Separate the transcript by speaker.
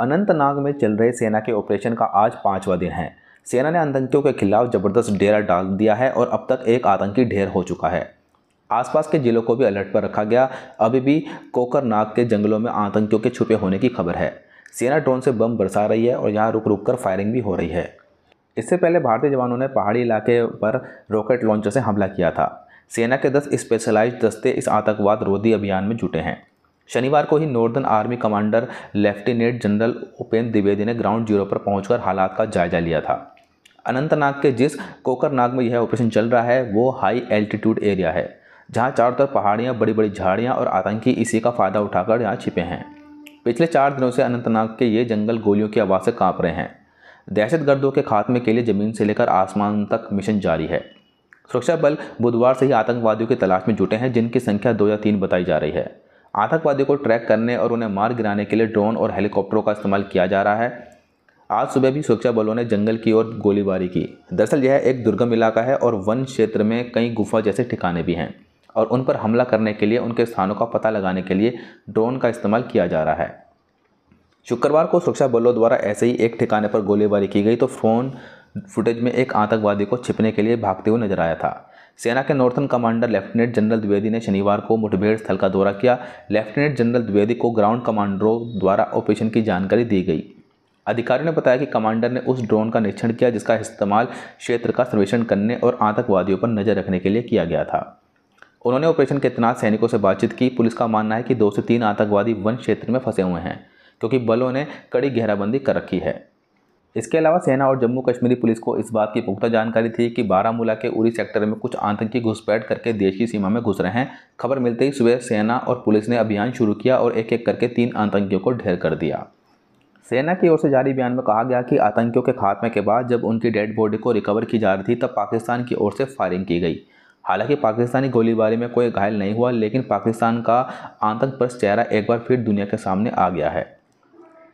Speaker 1: अनंतनाग में चल रहे सेना के ऑपरेशन का आज पाँचवा दिन है सेना ने आतंकियों के खिलाफ जबरदस्त डेरा डाल दिया है और अब तक एक आतंकी ढेर हो चुका है आसपास के जिलों को भी अलर्ट पर रखा गया अभी भी कोकरनाग के जंगलों में आतंकियों के छुपे होने की खबर है सेना ड्रोन से बम बरसा रही है और यहाँ रुक रुक कर फायरिंग भी हो रही है इससे पहले भारतीय जवानों ने पहाड़ी इलाके पर रॉकेट लॉन्चर से हमला किया था सेना के दस स्पेशलाइज दस्ते इस आतंकवाद रोधी अभियान में जुटे हैं शनिवार को ही northern army commander lieutenant general Upendra Dwivedi ने ग्राउंड जीरो पर पहुंचकर हालात का जायजा लिया था अनंतनाग के जिस कोकरनाग में यह ऑपरेशन चल रहा है वो हाई एल्टीट्यूड एरिया है जहाँ चारों तरफ पहाड़ियाँ बड़ी बड़ी झाड़ियाँ और आतंकी इसी का फ़ायदा उठाकर यहाँ छिपे हैं पिछले चार दिनों से अनंतनाग के ये जंगल गोलियों की आवाज़ से काँप रहे हैं दहशत के खात्मे के लिए ज़मीन से लेकर आसमान तक मिशन जारी है सुरक्षा बल बुधवार से ही आतंकवादियों की तलाश में जुटे हैं जिनकी संख्या दो या तीन बताई जा रही है आतंकवादियों को ट्रैक करने और उन्हें मार गिराने के लिए ड्रोन और हेलीकॉप्टरों का इस्तेमाल किया जा रहा है आज सुबह भी सुरक्षा बलों ने जंगल की ओर गोलीबारी की दरअसल यह एक दुर्गम इलाका है और वन क्षेत्र में कई गुफा जैसे ठिकाने भी हैं और उन पर हमला करने के लिए उनके स्थानों का पता लगाने के लिए ड्रोन का इस्तेमाल किया जा रहा है शुक्रवार को सुरक्षा बलों द्वारा ऐसे ही एक ठिकाने पर गोलीबारी की गई तो फ़ोन फुटेज में एक आतंकवादी को छिपने के लिए भागते हुए नजर आया था सेना के northern commander lieutenant general Dwivedi ने शनिवार को मुठभेड़ स्थल का दौरा किया लेफ्टिनेंट जनरल द्विवेदी को ग्राउंड कमांडरों द्वारा ऑपरेशन की जानकारी दी गई अधिकारियों ने बताया कि कमांडर ने उस ड्रोन का निरीक्षण किया जिसका इस्तेमाल क्षेत्र का सर्वेक्षण करने और आतंकवादियों पर नज़र रखने के लिए किया गया था उन्होंने ऑपरेशन के तैनात सैनिकों से बातचीत की पुलिस का मानना है कि दो से तीन आतंकवादी वन क्षेत्र में फंसे हुए हैं क्योंकि बलों ने कड़ी घेराबंदी कर रखी है इसके अलावा सेना और जम्मू कश्मीरी पुलिस को इस बात की पुख्ता जानकारी थी कि बारामूला के उरी सेक्टर में कुछ आतंकी घुसपैठ करके देश की सीमा में घुस रहे हैं खबर मिलते ही सुबह सेना और पुलिस ने अभियान शुरू किया और एक एक करके तीन आतंकियों को ढेर कर दिया सेना की ओर से जारी बयान में कहा गया कि आतंकियों के खात्मे के बाद जब उनकी डेड बॉडी को रिकवर की जा रही थी तब पाकिस्तान की ओर से फायरिंग की गई हालांकि पाकिस्तानी गोलीबारी में कोई घायल नहीं हुआ लेकिन पाकिस्तान का आतंक पर चेहरा एक बार फिर दुनिया के सामने आ गया है